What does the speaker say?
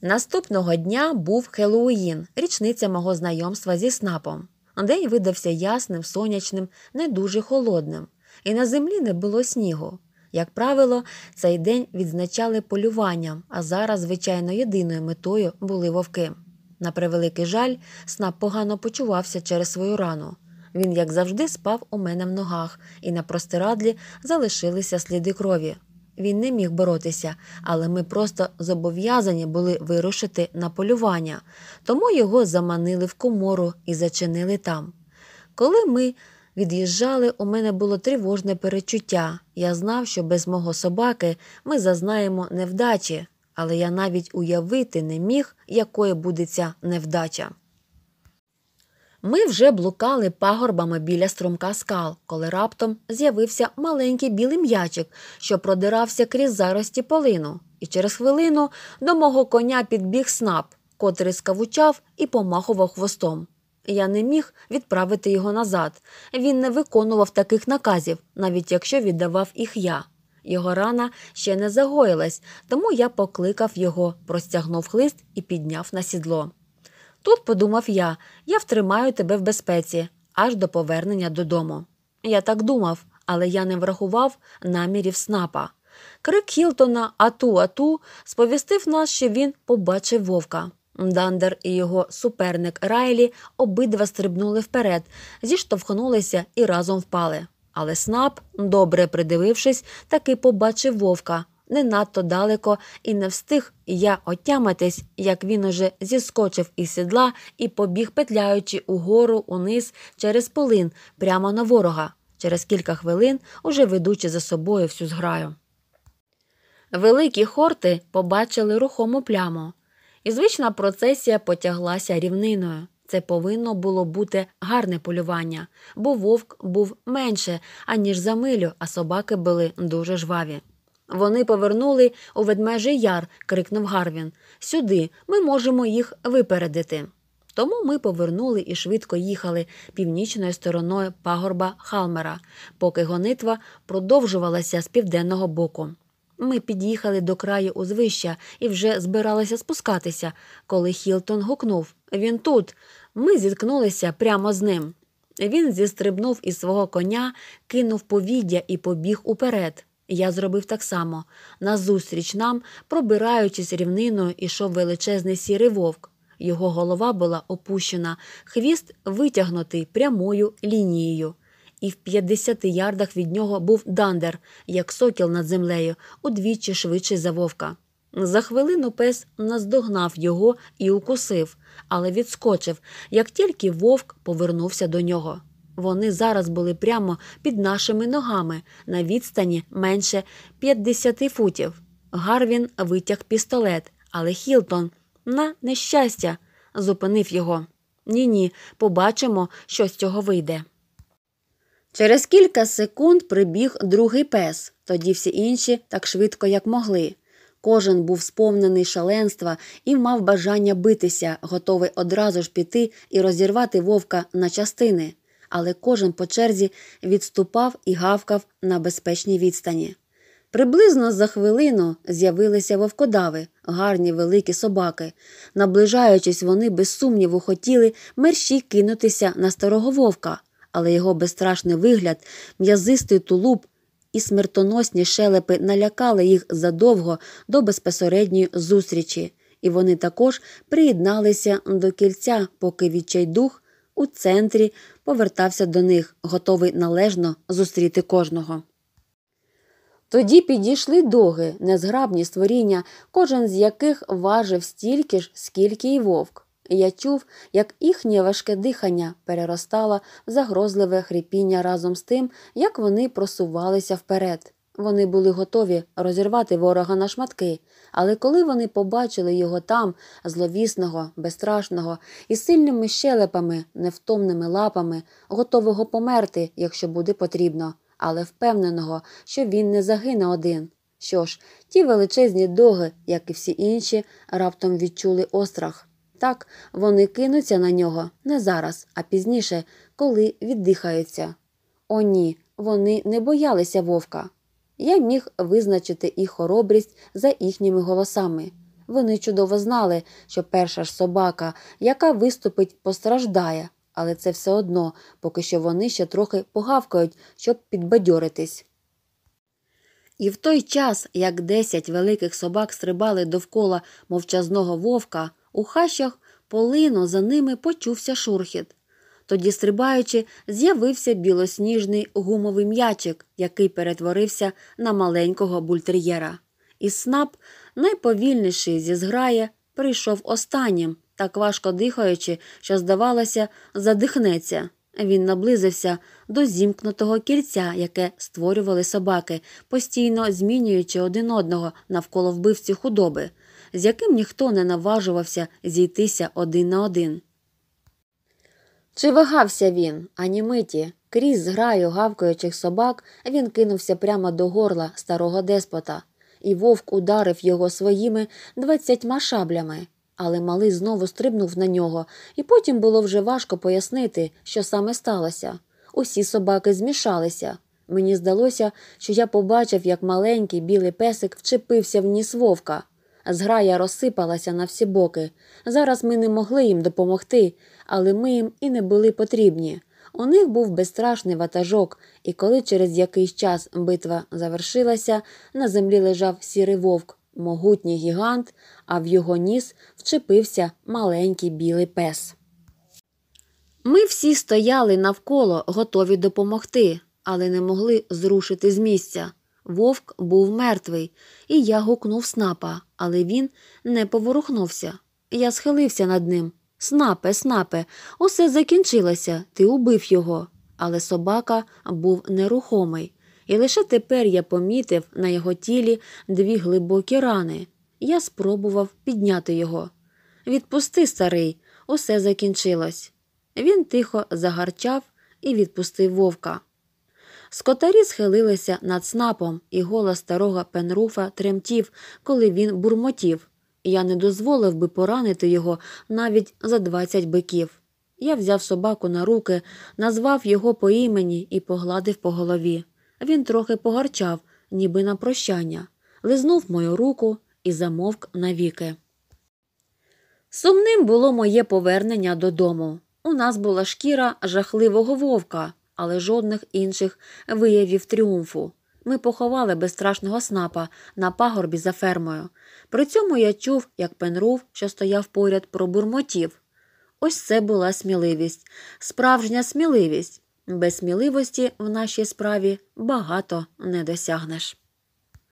Наступного дня був Хеллоуїн, річниця мого знайомства зі снапом. День видався ясним, сонячним, не дуже холодним, і на землі не було снігу. Як правило, цей день відзначали полюванням, а зараз, звичайно, єдиною метою були вовки. На превеликий жаль, снап погано почувався через свою рану. Він, як завжди, спав у мене в ногах, і на простирадлі залишилися сліди крові він не міг боротися, але ми просто зобов'язані були вирушити на полювання, тому його заманили в комору і зачинили там. Коли ми від'їжджали, у мене було тривожне перечуття. Я знав, що без мого собаки ми зазнаємо невдачі, але я навіть уявити не міг, якою буде ця невдача. Ми вже блукали пагорбами біля струмка скал, коли раптом з'явився маленький білий м'ячик, що продирався крізь зарості полину, і через хвилину до мого коня підбіг снап, котрий скавучав і помахував хвостом. Я не міг відправити його назад. Він не виконував таких наказів, навіть якщо віддавав їх я. Його рана ще не загоїлась, тому я покликав його, простягнув хлист і підняв на сідло. Тут подумав я, я втримаю тебе в безпеці аж до повернення додому. Я так думав, але я не врахував намірів снапа. Крик Хілтона Ату, Ату сповістив нас, що він побачив вовка. Дандер і його суперник Райлі обидва стрибнули вперед, зіштовхнулися і разом впали. Але снап, добре придивившись, таки побачив вовка не надто далеко, і не встиг я отямитись, як він уже зіскочив із сідла і побіг, петляючи угору униз через полин, прямо на ворога, через кілька хвилин, уже ведучи за собою всю зграю. Великі хорти побачили рухому пляму, і звична процесія потяглася рівниною. Це повинно було бути гарне полювання, бо вовк був менше аніж за милю, а собаки були дуже жваві. Вони повернули у ведмежий яр, крикнув Гарвін. Сюди ми можемо їх випередити. Тому ми повернули і швидко їхали північною стороною пагорба Халмера, поки гонитва продовжувалася з південного боку. Ми під'їхали до краю узвища і вже збиралися спускатися, коли Хілтон гукнув Він тут. Ми зіткнулися прямо з ним. Він зістрибнув із свого коня, кинув повіддя і побіг уперед. Я зробив так само. Назустріч нам, пробираючись рівниною, ішов величезний сірий вовк. Його голова була опущена, хвіст витягнутий прямою лінією. І в 50 ярдах від нього був дандер, як сокіл над землею, удвічі швидше за вовка. За хвилину пес наздогнав його і укусив, але відскочив, як тільки вовк повернувся до нього. Вони зараз були прямо під нашими ногами на відстані менше 50 футів. Гарвін витяг пістолет, але Хілтон, на нещастя, зупинив його. Ні, ні, побачимо, що з цього вийде. Через кілька секунд прибіг другий пес, тоді всі інші так швидко, як могли. Кожен був сповнений шаленства і мав бажання битися, готовий одразу ж піти і розірвати вовка на частини але кожен по черзі відступав і гавкав на безпечній відстані. Приблизно за хвилину з'явилися вовкодави, гарні великі собаки. Наближаючись, вони без сумніву хотіли мерщій кинутися на старого вовка, але його безстрашний вигляд, м'язистий тулуб і смертоносні шелепи налякали їх задовго до безпосередньої зустрічі, і вони також приєдналися до кільця, поки відчайдух у центрі повертався до них, готовий належно зустріти кожного. Тоді підійшли доги, незграбні створіння, кожен з яких важив стільки ж, скільки й вовк. Я чув, як їхнє важке дихання переростало в загрозливе хрипіння разом з тим, як вони просувалися вперед. Вони були готові розірвати ворога на шматки, але коли вони побачили його там, зловісного, безстрашного, із сильними щелепами, невтомними лапами, готового померти, якщо буде потрібно, але впевненого, що він не загине один. Що ж, ті величезні доги, як і всі інші, раптом відчули острах. Так, вони кинуться на нього не зараз, а пізніше, коли віддихаються. О, ні, вони не боялися вовка. Я міг визначити їх хоробрість за їхніми голосами. Вони чудово знали, що перша ж собака, яка виступить, постраждає, але це все одно, поки що вони ще трохи погавкають, щоб підбадьоритись. І в той час, як десять великих собак стрибали довкола мовчазного вовка, у хащах полино за ними почувся шурхіт. Тоді, стрибаючи, з'явився білосніжний гумовий м'ячик, який перетворився на маленького бультер'єра. І снап, найповільніший зі зграє, прийшов останнім, так важко дихаючи, що, здавалося, задихнеться. Він наблизився до зімкнутого кільця, яке створювали собаки, постійно змінюючи один одного навколо вбивці худоби, з яким ніхто не наважувався зійтися один на один. Чи вагався він, ані миті? Крізь зграю гавкаючих собак він кинувся прямо до горла старого деспота, і вовк ударив його своїми двадцятьма шаблями, але малий знову стрибнув на нього, і потім було вже важко пояснити, що саме сталося. Усі собаки змішалися. Мені здалося, що я побачив, як маленький білий песик вчепився в ніс вовка. Зграя розсипалася на всі боки. Зараз ми не могли їм допомогти, але ми їм і не були потрібні. У них був безстрашний ватажок, і коли через якийсь час битва завершилася, на землі лежав сірий вовк, могутній гігант, а в його ніс вчепився маленький білий пес. Ми всі стояли навколо, готові допомогти, але не могли зрушити з місця. Вовк був мертвий, і я гукнув снапа, але він не поворухнувся. Я схилився над ним. Снапе, снапе, усе закінчилося, ти убив його. Але собака був нерухомий, і лише тепер я помітив на його тілі дві глибокі рани. Я спробував підняти його. Відпусти, старий, усе закінчилось. Він тихо загарчав і відпустив вовка. Скотарі схилилися над снапом, і голос старого Пенруфа тремтів, коли він бурмотів. Я не дозволив би поранити його навіть за двадцять биків. Я взяв собаку на руки, назвав його по імені і погладив по голові. Він трохи погарчав, ніби на прощання, лизнув мою руку і замовк навіки. Сумним було моє повернення додому. У нас була шкіра жахливого вовка, але жодних інших виявів тріумфу. Ми поховали безстрашного снапа на пагорбі за фермою. При цьому я чув, як пенрув, що стояв поряд, пробурмотів. Ось це була сміливість, справжня сміливість. Без сміливості в нашій справі багато не досягнеш.